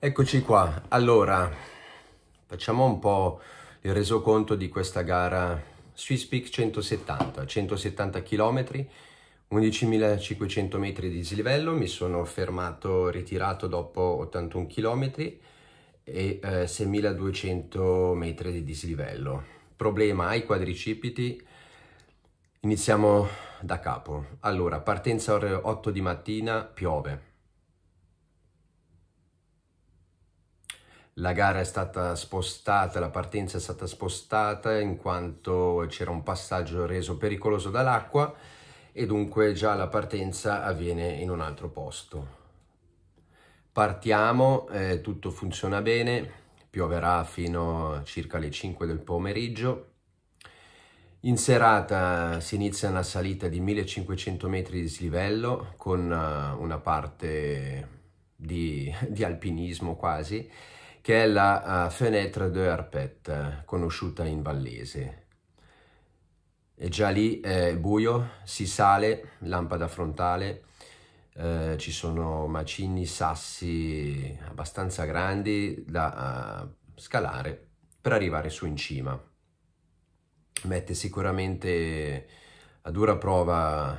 Eccoci qua, allora facciamo un po' il resoconto di questa gara Swiss Peak 170, 170 km, 11.500 metri di dislivello, mi sono fermato, ritirato dopo 81 km e eh, 6.200 metri di dislivello. Problema ai quadricipiti, iniziamo da capo. Allora, partenza ore 8 di mattina, piove La gara è stata spostata, la partenza è stata spostata in quanto c'era un passaggio reso pericoloso dall'acqua e dunque già la partenza avviene in un altro posto. Partiamo, eh, tutto funziona bene, pioverà fino a circa le 5 del pomeriggio. In serata si inizia una salita di 1500 metri di slivello con eh, una parte di, di alpinismo quasi, che è la uh, Fenêtre de Herpet, conosciuta in vallese. E già lì è buio, si sale, lampada frontale, eh, ci sono macigni, sassi abbastanza grandi da uh, scalare per arrivare su in cima. Mette sicuramente a dura prova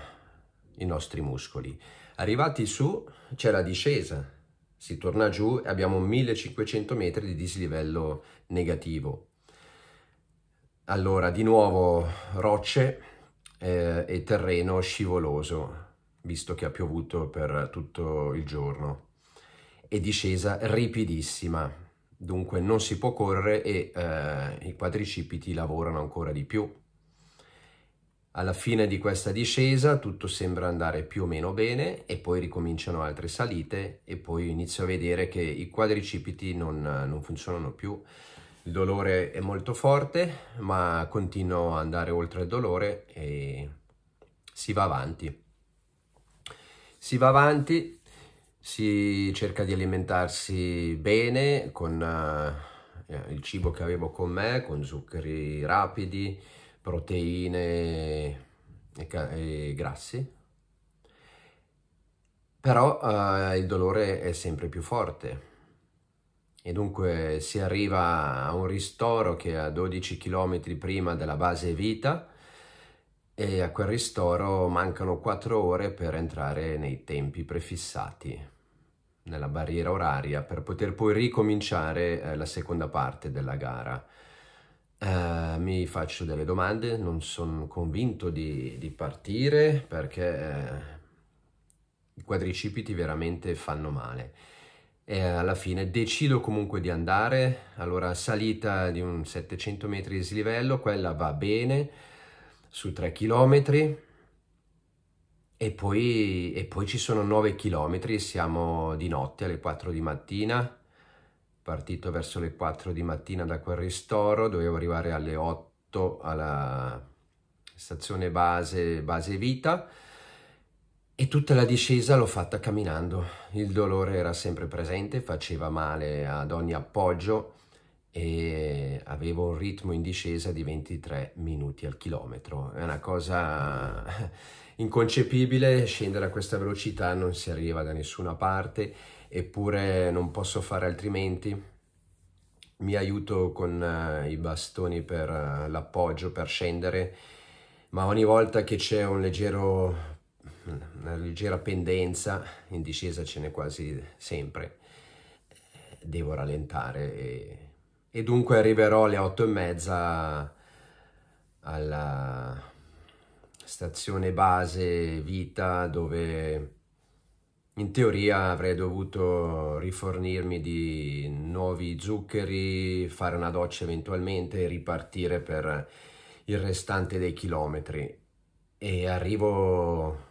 i nostri muscoli. Arrivati su c'è la discesa, si torna giù e abbiamo 1500 metri di dislivello negativo. Allora, di nuovo rocce eh, e terreno scivoloso, visto che ha piovuto per tutto il giorno. E discesa ripidissima, dunque non si può correre e eh, i quadricipiti lavorano ancora di più. Alla fine di questa discesa tutto sembra andare più o meno bene e poi ricominciano altre salite e poi inizio a vedere che i quadricipiti non, non funzionano più. Il dolore è molto forte ma continuo ad andare oltre il dolore e si va avanti. Si va avanti, si cerca di alimentarsi bene con uh, il cibo che avevo con me, con zuccheri rapidi, proteine e, e grassi, però eh, il dolore è sempre più forte e dunque si arriva a un ristoro che è a 12 km prima della base vita e a quel ristoro mancano 4 ore per entrare nei tempi prefissati nella barriera oraria per poter poi ricominciare eh, la seconda parte della gara. Eh, mi faccio delle domande, non sono convinto di, di partire perché uh, i quadricipiti veramente fanno male. E alla fine decido comunque di andare, allora salita di un 700 metri di slivello, quella va bene su 3 km e poi, e poi ci sono 9 km, siamo di notte alle 4 di mattina, partito verso le 4 di mattina da quel ristoro, dovevo arrivare alle 8 alla stazione base, base Vita e tutta la discesa l'ho fatta camminando. Il dolore era sempre presente, faceva male ad ogni appoggio e avevo un ritmo in discesa di 23 minuti al chilometro. È una cosa inconcepibile, scendere a questa velocità non si arriva da nessuna parte eppure non posso fare altrimenti. Mi aiuto con eh, i bastoni per eh, l'appoggio, per scendere, ma ogni volta che c'è un leggero una leggera pendenza, in discesa ce n'è quasi sempre, devo rallentare e, e dunque arriverò alle otto e mezza alla stazione base Vita dove in teoria avrei dovuto rifornirmi di nuovi zuccheri, fare una doccia eventualmente e ripartire per il restante dei chilometri. E arrivo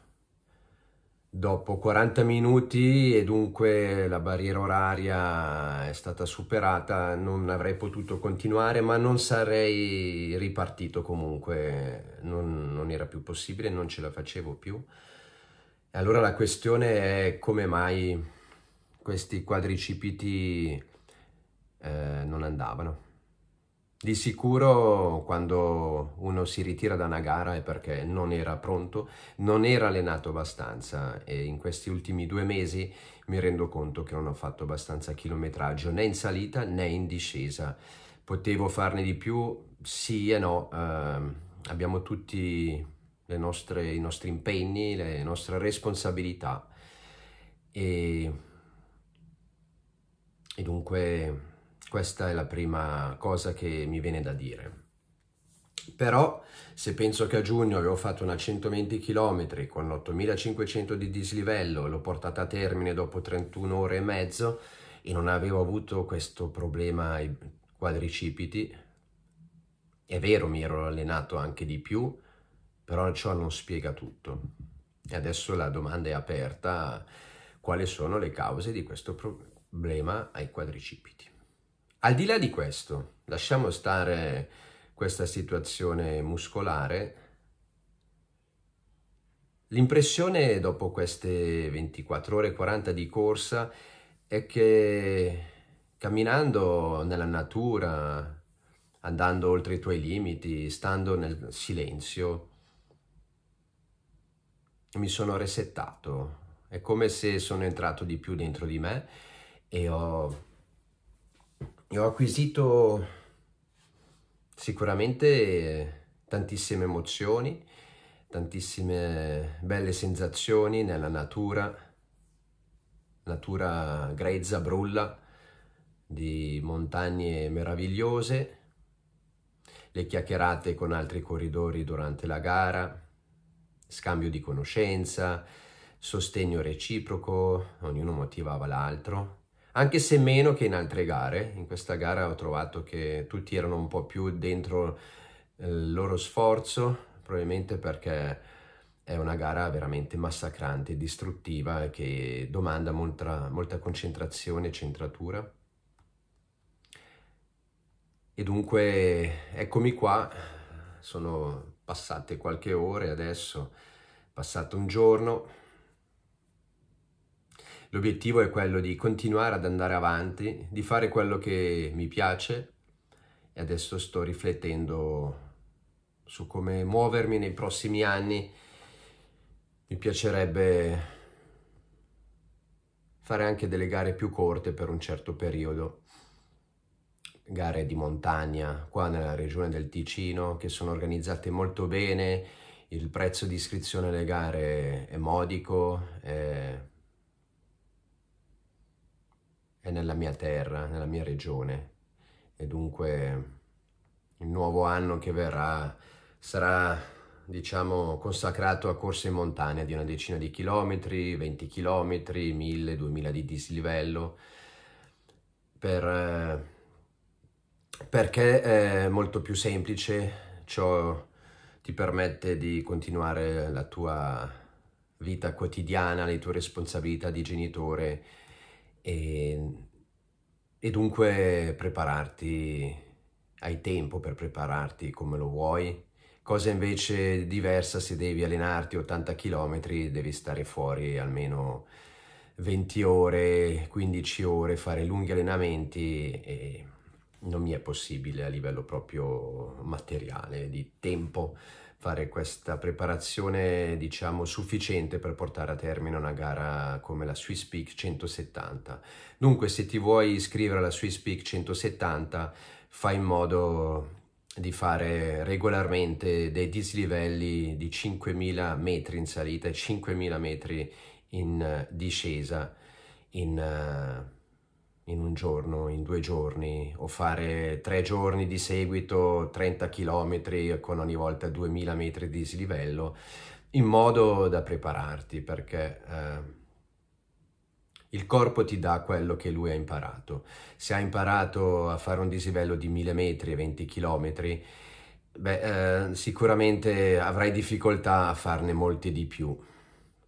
dopo 40 minuti e dunque la barriera oraria è stata superata, non avrei potuto continuare ma non sarei ripartito comunque, non, non era più possibile, non ce la facevo più. E allora la questione è come mai questi quadricipiti eh, non andavano. Di sicuro quando uno si ritira da una gara è perché non era pronto, non era allenato abbastanza e in questi ultimi due mesi mi rendo conto che non ho fatto abbastanza chilometraggio né in salita né in discesa. Potevo farne di più? Sì e no. Eh, abbiamo tutti nostre, i nostri impegni, le nostre responsabilità. E, e dunque questa è la prima cosa che mi viene da dire. Però se penso che a giugno avevo fatto una 120 km con 8500 di dislivello, e l'ho portata a termine dopo 31 ore e mezzo e non avevo avuto questo problema ai quadricipiti, è vero mi ero allenato anche di più, però ciò non spiega tutto. E adesso la domanda è aperta, quali sono le cause di questo problema ai quadricipiti? Al di là di questo, lasciamo stare questa situazione muscolare, L'impressione dopo queste 24 ore e 40 di corsa è che camminando nella natura, andando oltre i tuoi limiti, stando nel silenzio, mi sono resettato. È come se sono entrato di più dentro di me e ho, ho acquisito sicuramente tantissime emozioni, tantissime belle sensazioni nella natura, natura grezza, brulla, di montagne meravigliose, le chiacchierate con altri corridori durante la gara, scambio di conoscenza, sostegno reciproco, ognuno motivava l'altro, anche se meno che in altre gare. In questa gara ho trovato che tutti erano un po' più dentro eh, il loro sforzo, probabilmente perché è una gara veramente massacrante, distruttiva, che domanda molta, molta concentrazione e centratura. E dunque eccomi qua, sono passate qualche ore adesso, passato un giorno. L'obiettivo è quello di continuare ad andare avanti, di fare quello che mi piace e adesso sto riflettendo su come muovermi nei prossimi anni. Mi piacerebbe fare anche delle gare più corte per un certo periodo gare di montagna qua nella regione del Ticino che sono organizzate molto bene, il prezzo di iscrizione alle gare è modico, è, è nella mia terra, nella mia regione e dunque il nuovo anno che verrà sarà diciamo consacrato a corse in montagna di una decina di chilometri, 20 chilometri, 1000, 2000 di dislivello per eh, perché è molto più semplice, ciò ti permette di continuare la tua vita quotidiana, le tue responsabilità di genitore e, e dunque prepararti, hai tempo per prepararti come lo vuoi, cosa invece diversa se devi allenarti 80 km, devi stare fuori almeno 20 ore, 15 ore, fare lunghi allenamenti e non mi è possibile a livello proprio materiale, di tempo, fare questa preparazione diciamo sufficiente per portare a termine una gara come la Swiss Peak 170. Dunque se ti vuoi iscrivere alla Swiss Peak 170 fai in modo di fare regolarmente dei dislivelli di 5000 metri in salita e 5000 metri in discesa in eh, in un giorno, in due giorni, o fare tre giorni di seguito 30 km con ogni volta 2000 metri di dislivello, in modo da prepararti perché eh, il corpo ti dà quello che lui ha imparato. Se ha imparato a fare un dislivello di 1000 metri e 20 km, beh, eh, sicuramente avrai difficoltà a farne molti di più.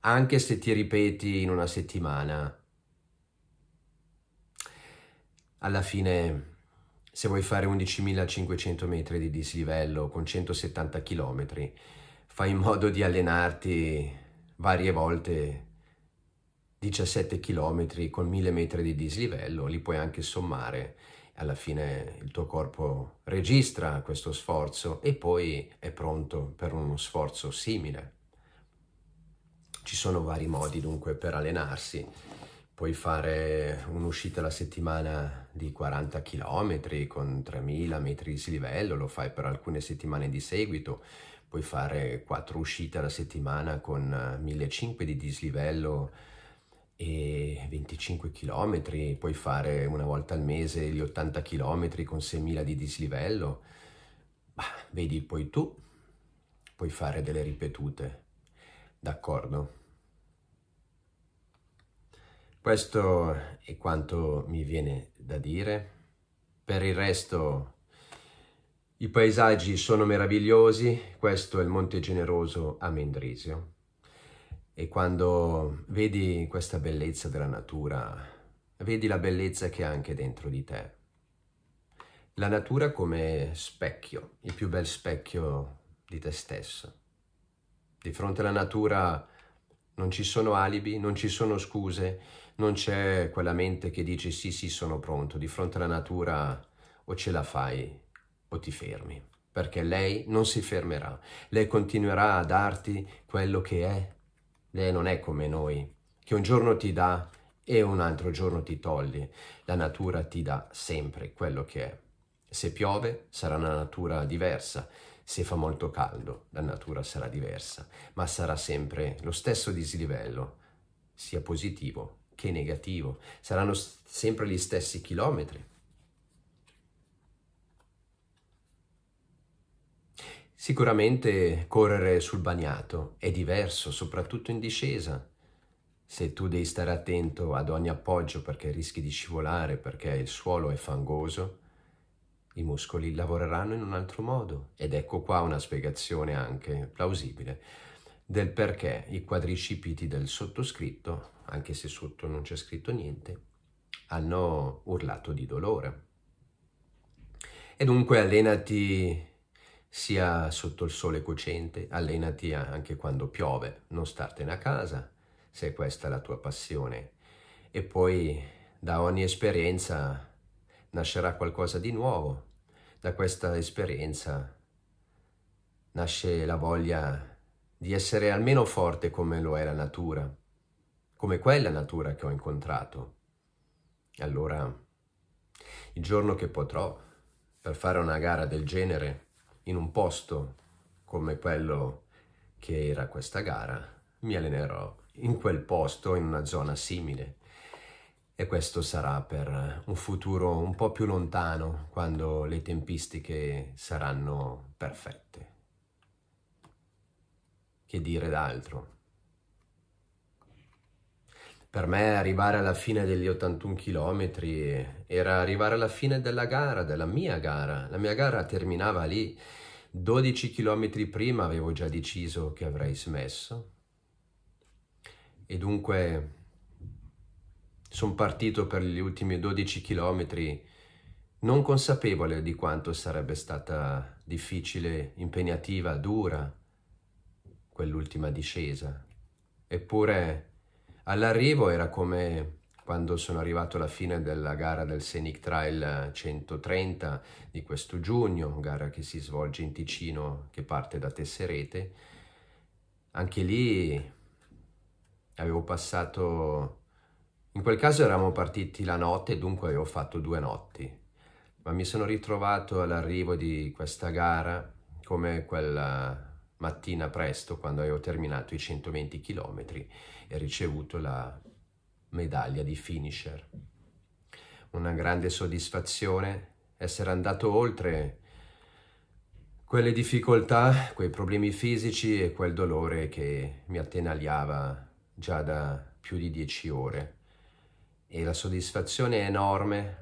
Anche se ti ripeti in una settimana alla fine se vuoi fare 11.500 metri di dislivello con 170 km, fai in modo di allenarti varie volte 17 km con 1000 metri di dislivello, li puoi anche sommare, alla fine il tuo corpo registra questo sforzo e poi è pronto per uno sforzo simile. Ci sono vari modi dunque per allenarsi puoi fare un'uscita alla settimana di 40 km con 3000 metri di livello, lo fai per alcune settimane di seguito, puoi fare 4 uscite alla settimana con 1500 di dislivello e 25 km, puoi fare una volta al mese gli 80 km con 6000 di dislivello. Bah, vedi, poi tu puoi fare delle ripetute, d'accordo? Questo è quanto mi viene da dire. Per il resto i paesaggi sono meravigliosi, questo è il Monte Generoso a Mendrisio e quando vedi questa bellezza della natura, vedi la bellezza che è anche dentro di te. La natura come specchio, il più bel specchio di te stesso. Di fronte alla natura non ci sono alibi, non ci sono scuse, non c'è quella mente che dice sì, sì, sono pronto, di fronte alla natura o ce la fai o ti fermi, perché lei non si fermerà, lei continuerà a darti quello che è. Lei non è come noi, che un giorno ti dà e un altro giorno ti togli. La natura ti dà sempre quello che è. Se piove sarà una natura diversa, se fa molto caldo la natura sarà diversa, ma sarà sempre lo stesso dislivello, sia positivo che negativo. Saranno sempre gli stessi chilometri. Sicuramente correre sul bagnato è diverso, soprattutto in discesa. Se tu devi stare attento ad ogni appoggio perché rischi di scivolare, perché il suolo è fangoso, i muscoli lavoreranno in un altro modo. Ed ecco qua una spiegazione anche plausibile del perché i quadricipiti del sottoscritto, anche se sotto non c'è scritto niente, hanno urlato di dolore. E dunque allenati sia sotto il sole cocente, allenati anche quando piove, non startene a casa se questa è la tua passione. E poi da ogni esperienza nascerà qualcosa di nuovo, da questa esperienza nasce la voglia di essere almeno forte come lo è la natura, come quella natura che ho incontrato. Allora, il giorno che potrò, per fare una gara del genere, in un posto come quello che era questa gara, mi allenerò in quel posto, in una zona simile. E questo sarà per un futuro un po' più lontano, quando le tempistiche saranno perfette che dire d'altro. Per me arrivare alla fine degli 81 km era arrivare alla fine della gara, della mia gara. La mia gara terminava lì. 12 km prima avevo già deciso che avrei smesso. E dunque sono partito per gli ultimi 12 km non consapevole di quanto sarebbe stata difficile, impegnativa, dura, quell'ultima discesa. Eppure all'arrivo era come quando sono arrivato alla fine della gara del Scenic Trail 130 di questo giugno, gara che si svolge in Ticino che parte da Tesserete. Anche lì avevo passato in quel caso eravamo partiti la notte, dunque avevo fatto due notti, ma mi sono ritrovato all'arrivo di questa gara come quella mattina presto, quando avevo terminato i 120 km e ricevuto la medaglia di finisher. Una grande soddisfazione essere andato oltre quelle difficoltà, quei problemi fisici e quel dolore che mi attenagliava già da più di dieci ore. E la soddisfazione è enorme.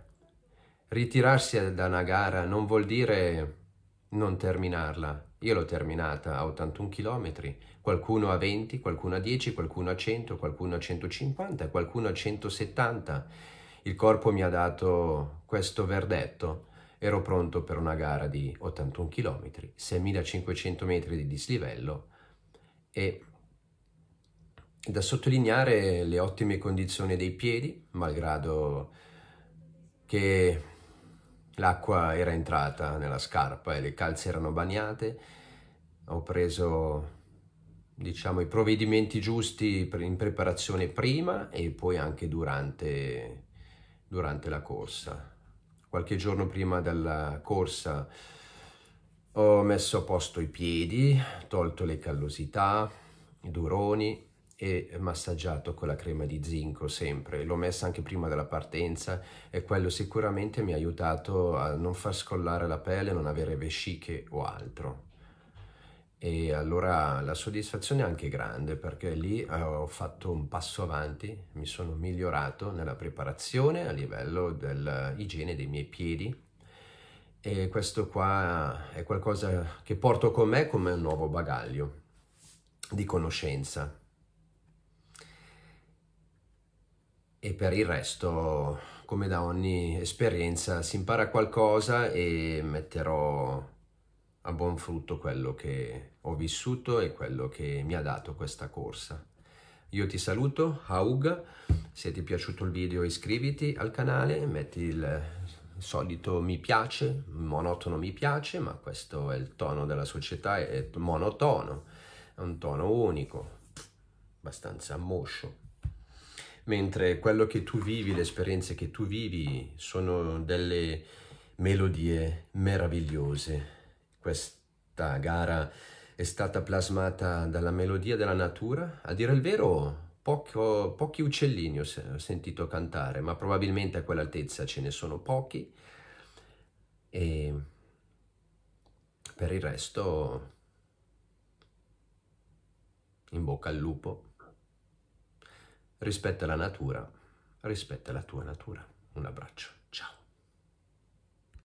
Ritirarsi da una gara non vuol dire non terminarla, io l'ho terminata a 81 km, qualcuno a 20, qualcuno a 10, qualcuno a 100, qualcuno a 150, qualcuno a 170. Il corpo mi ha dato questo verdetto. Ero pronto per una gara di 81 km, 6500 metri di dislivello e da sottolineare le ottime condizioni dei piedi, malgrado che L'acqua era entrata nella scarpa e le calze erano bagnate. Ho preso diciamo, i provvedimenti giusti in preparazione prima e poi anche durante, durante la corsa. Qualche giorno prima della corsa ho messo a posto i piedi, tolto le callosità, i duroni, e massaggiato con la crema di zinco sempre, l'ho messa anche prima della partenza e quello sicuramente mi ha aiutato a non far scollare la pelle, non avere vesciche o altro. E allora la soddisfazione è anche grande perché lì eh, ho fatto un passo avanti, mi sono migliorato nella preparazione a livello dell'igiene dei miei piedi e questo qua è qualcosa che porto con me come un nuovo bagaglio di conoscenza e per il resto, come da ogni esperienza, si impara qualcosa e metterò a buon frutto quello che ho vissuto e quello che mi ha dato questa corsa. Io ti saluto, Haug, se ti è piaciuto il video iscriviti al canale, metti il solito mi piace, monotono mi piace, ma questo è il tono della società, è monotono, è un tono unico, abbastanza moscio mentre quello che tu vivi, le esperienze che tu vivi sono delle melodie meravigliose. Questa gara è stata plasmata dalla melodia della natura, a dire il vero poco, pochi uccellini ho sentito cantare, ma probabilmente a quell'altezza ce ne sono pochi e per il resto in bocca al lupo rispetta la natura, rispetta la tua natura. Un abbraccio.